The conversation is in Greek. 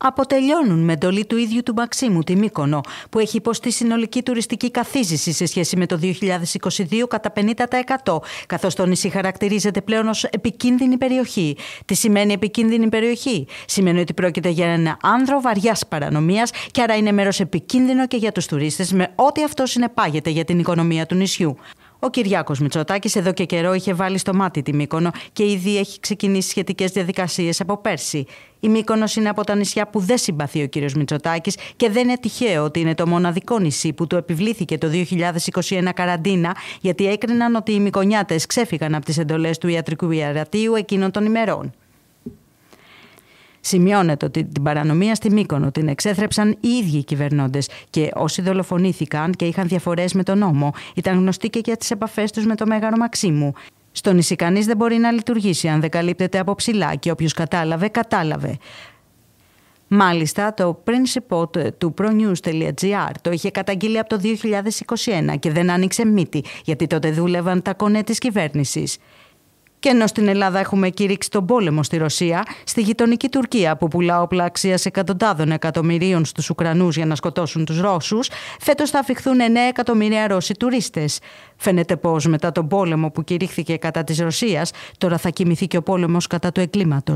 αποτελειώνουν με εντολή του ίδιου του Μαξίμου τη Μύκονο, που έχει υποστεί συνολική τουριστική καθίζηση σε σχέση με το 2022 κατά 50%, καθώς το νησί χαρακτηρίζεται πλέον ως επικίνδυνη περιοχή. Τι σημαίνει επικίνδυνη περιοχή, Σημαίνει ότι πρόκειται για ένα άνδρο βαριάς παρανομίας και άρα είναι μέρος επικίνδυνο και για τους τουρίστες, με ό,τι αυτό συνεπάγεται για την οικονομία του νησιού. Ο Κυριάκος Μητσοτάκης εδώ και καιρό είχε βάλει στο μάτι τη Μύκονο και ήδη έχει ξεκινήσει σχετικές διαδικασίες από πέρσι. Η Μύκονος είναι από τα νησιά που δεν συμπαθεί ο κύριος Μητσοτάκης και δεν είναι τυχαίο ότι είναι το μοναδικό νησί που του επιβλήθηκε το 2021 καραντίνα, γιατί έκριναν ότι οι Μικονιάτε ξέφυγαν από τις εντολές του ιατρικού ιερατείου εκείνων των ημερών. Σημειώνεται ότι την παρανομία στη Μύκονο την εξέθρεψαν οι ίδιοι οι κυβερνώντες και όσοι δολοφονήθηκαν και είχαν διαφορές με τον νόμο ήταν γνωστοί και για τις επαφές τους με το Μέγαρο Μαξίμου. Στο νησί κανείς δεν μπορεί να λειτουργήσει αν δεν καλύπτεται από ψηλά και όποιος κατάλαβε, κατάλαβε. Μάλιστα, το principot του pronews.gr το είχε καταγγείλει από το 2021 και δεν άνοιξε μύτη, γιατί τότε δούλευαν τα κονέ της κυβέρνησης. Και ενώ στην Ελλάδα έχουμε κηρύξει τον πόλεμο στη Ρωσία, στη γειτονική Τουρκία που πουλά όπλα αξίας εκατοντάδων εκατομμυρίων στους Ουκρανούς για να σκοτώσουν τους Ρώσους, φέτος θα αφιχθούν 9 εκατομμύρια Ρώσοι τουρίστες. Φαίνεται πως μετά τον πόλεμο που κηρύχθηκε κατά της Ρωσίας, τώρα θα κοιμηθεί και ο πόλεμος κατά του εγκλήματος.